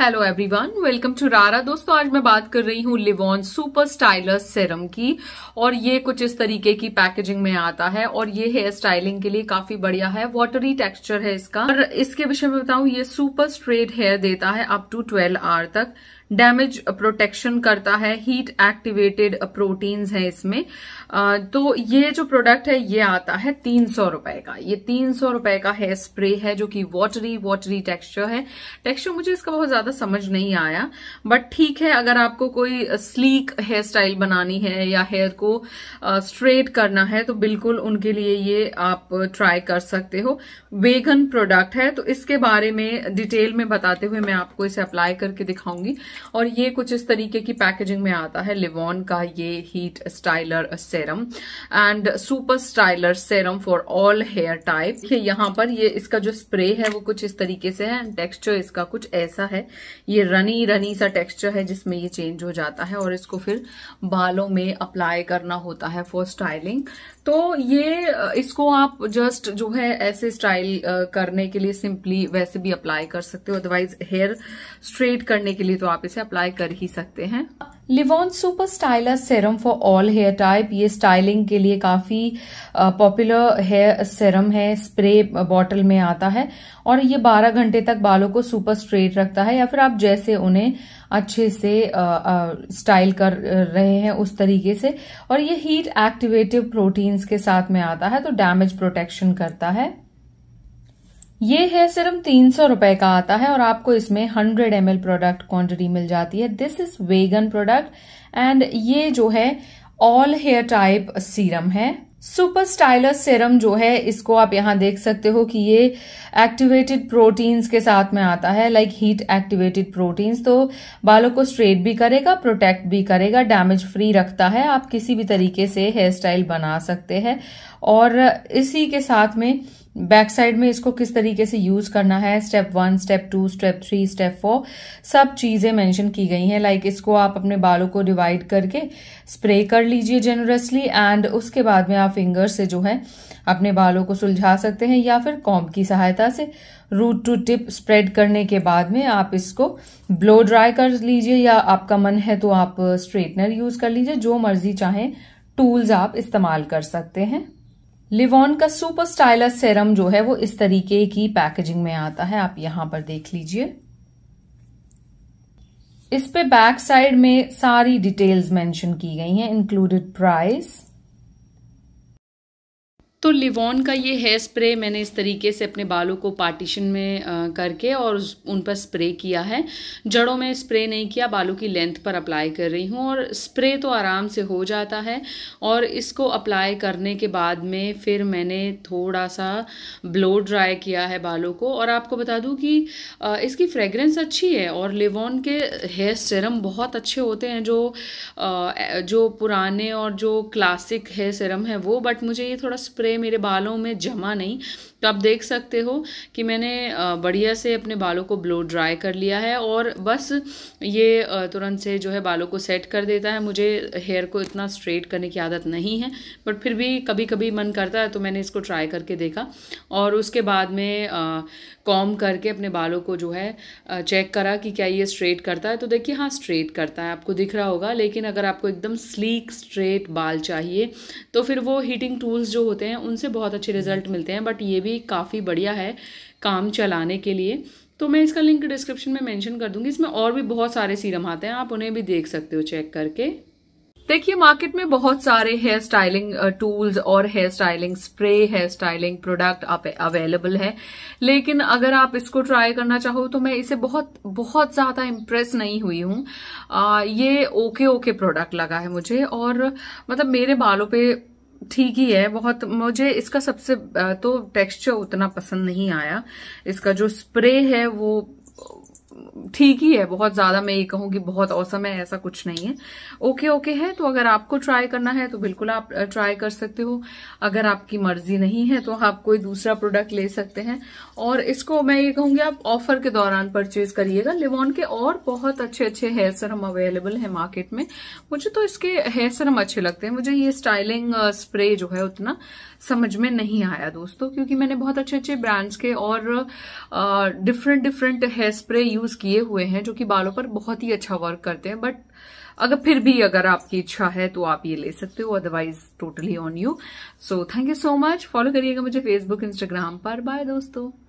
Hello everyone welcome to रारा दोस्तों आज मैं बात कर रही हूँ लिवॉन सुपर स्टाइलर सेरम की और ये कुछ इस तरीके की पैकेजिंग में आता है और ये हेयर स्टाइलिंग के लिए काफी बढ़िया है वाटरी टेक्सचर है इसका और इसके विषय में बताऊं ये सुपर स्ट्रेट हेयर देता है अप टू 12 आवर तक डैमेज प्रोटेक्शन uh, करता है हीट एक्टिवेटेड प्रोटीन्स है इसमें uh, तो ये जो प्रोडक्ट है ये आता है तीन सौ रुपए का ये तीन सौ रुपए का हेयर स्प्रे है जो कि वॉटरी वॉटरी टेक्सचर है टेक्सचर मुझे इसका बहुत ज्यादा समझ नहीं आया बट ठीक है अगर आपको कोई स्लीक हेयर स्टाइल बनानी है या हेयर को स्ट्रेट uh, करना है तो बिल्कुल उनके लिए ये आप ट्राई कर सकते हो वेगन प्रोडक्ट है तो इसके बारे में डिटेल में बताते हुए मैं आपको इसे अप्लाई करके दिखाऊंगी और ये कुछ इस तरीके की पैकेजिंग में आता है लिवॉन का ये heat styler serum and super styler serum for all hair type यहाँ पर ये इसका जो स्प्रे है वो कुछ इस तरीके से है टेक्सचर इसका कुछ ऐसा है ये रनी रनी सा टेक्सचर है जिसमें ये चेंज हो जाता है और इसको फिर बालों में अप्लाई करना होता है फॉर स्टाइलिंग तो ये इसको आप जस्ट जो है ऐसे स्टाइल करने के लिए सिंपली वैसे भी अप्लाई कर सकते हो अदरवाइज हेयर स्ट्रेट करने के लिए तो आप से अप्लाई कर ही सकते हैं Livon super styler serum for all hair type ये स्टाइलिंग के लिए काफी पॉपुलर हेयर सेरम है स्प्रे बॉटल में आता है और ये 12 घंटे तक बालों को सुपर स्ट्रेट रखता है या फिर आप जैसे उन्हें अच्छे से स्टाइल कर रहे हैं उस तरीके से और ये हीट एक्टिवेटिव प्रोटीन्स के साथ में आता है तो डैमेज प्रोटेक्शन करता है ये है सिर्फ तीन सौ रुपए का आता है और आपको इसमें हंड्रेड एम प्रोडक्ट क्वांटिटी मिल जाती है this is vegan product and ये जो है ऑल हेयर टाइप सीरम है सुपर स्टाइलर सीरम जो है इसको आप यहां देख सकते हो कि ये एक्टिवेटेड प्रोटीन्स के साथ में आता है लाइक हीट एक्टिवेटेड प्रोटीन्स तो बालों को स्ट्रेट भी करेगा प्रोटेक्ट भी करेगा डैमेज फ्री रखता है आप किसी भी तरीके से हेयर स्टाइल बना सकते हैं और इसी के साथ में बैक साइड में इसको किस तरीके से यूज करना है step one step two step three step four सब चीजें मेंशन की गई हैं लाइक इसको आप अपने बालों को डिवाइड करके स्प्रे कर लीजिए जेनरसली एंड उसके बाद में आप फिंगर से जो है अपने बालों को सुलझा सकते हैं या फिर कॉम्ब की सहायता से रूट टू टिप स्प्रेड करने के बाद में आप इसको ब्लो ड्राई कर लीजिए या आपका मन है तो आप स्ट्रेटनर यूज कर लीजिए जो मर्जी चाहें टूल्स आप इस्तेमाल कर सकते हैं लिवॉन का सुपर स्टाइलर सेरम जो है वो इस तरीके की पैकेजिंग में आता है आप यहां पर देख लीजिए इस पे बैक साइड में सारी डिटेल्स मेंशन की गई हैं इंक्लूडेड प्राइस तो लिवॉन का ये हेयर स्प्रे मैंने इस तरीके से अपने बालों को पार्टीशन में करके और उन पर स्प्रे किया है जड़ों में स्प्रे नहीं किया बालों की लेंथ पर अप्लाई कर रही हूँ और स्प्रे तो आराम से हो जाता है और इसको अप्लाई करने के बाद में फिर मैंने थोड़ा सा ब्लो ड्राई किया है बालों को और आपको बता दूँ कि इसकी फ्रेगरेंस अच्छी है और लिवॉन के हेयर सिरम बहुत अच्छे होते हैं जो जो पुराने और जो क्लासिक हेयर सिरम है वो बट मुझे ये थोड़ा स्प्रे स्प्रे मेरे बालों में जमा नहीं तो आप देख सकते हो कि मैंने बढ़िया से अपने बालों को ब्लो ड्राई कर लिया है और बस ये तुरंत से जो है बालों को सेट कर देता है मुझे हेयर को इतना स्ट्रेट करने की आदत नहीं है बट फिर भी कभी कभी मन करता है तो मैंने इसको ट्राई करके देखा और उसके बाद में कॉम करके अपने बालों को जो है चेक करा कि क्या ये स्ट्रेट करता है तो देखिए हाँ स्ट्रेट करता है आपको दिख रहा होगा लेकिन अगर आपको एकदम स्लीक स्ट्रेट बाल चाहिए तो फिर वो हीटिंग टूल्स जो होते हैं उनसे बहुत अच्छे रिजल्ट हम्म। मिलते हैं बट ये भी काफ़ी बढ़िया है काम चलाने के लिए तो मैं इसका लिंक डिस्क्रिप्शन में मेंशन कर दूंगी इसमें और भी बहुत सारे सीरम आते हैं आप उन्हें भी देख सकते हो चेक करके देखिए मार्केट में बहुत सारे हेयर स्टाइलिंग टूल्स और hair styling spray hair styling product available है लेकिन अगर आप इसको ट्राई करना चाहो तो मैं इसे बहुत बहुत ज्यादा इम्प्रेस नहीं हुई हूँ ये ओके ओके प्रोडक्ट लगा है मुझे और मतलब मेरे बालों पे ठीक ही है बहुत मुझे इसका सबसे तो टेक्सचर उतना पसंद नहीं आया इसका जो स्प्रे है वो ठीक ही है बहुत ज्यादा मैं ये कहूँ कि बहुत औसम है ऐसा कुछ नहीं है ओके ओके है तो अगर आपको ट्राई करना है तो बिल्कुल आप ट्राई कर सकते हो अगर आपकी मर्जी नहीं है तो आप कोई दूसरा प्रोडक्ट ले सकते हैं और इसको मैं ये कहूंगी आप ऑफर के दौरान परचेज करिएगा लिवॉन के और बहुत अच्छे अच्छे हेयर सरम अवेलेबल है मार्केट में मुझे तो इसके हेयर सरम अच्छे लगते हैं मुझे ये स्टाइलिंग स्प्रे जो है उतना समझ में नहीं आया दोस्तों क्योंकि मैंने बहुत अच्छे अच्छे ब्रांड्स के और different different hair spray use use किए हुए हैं जो कि बालों पर बहुत ही अच्छा वर्क करते हैं बट अगर फिर भी अगर आपकी इच्छा है तो आप ये ले सकते हो otherwise totally on you so thank you so much follow करिएगा मुझे फेसबुक इंस्टाग्राम पर बाय दोस्तों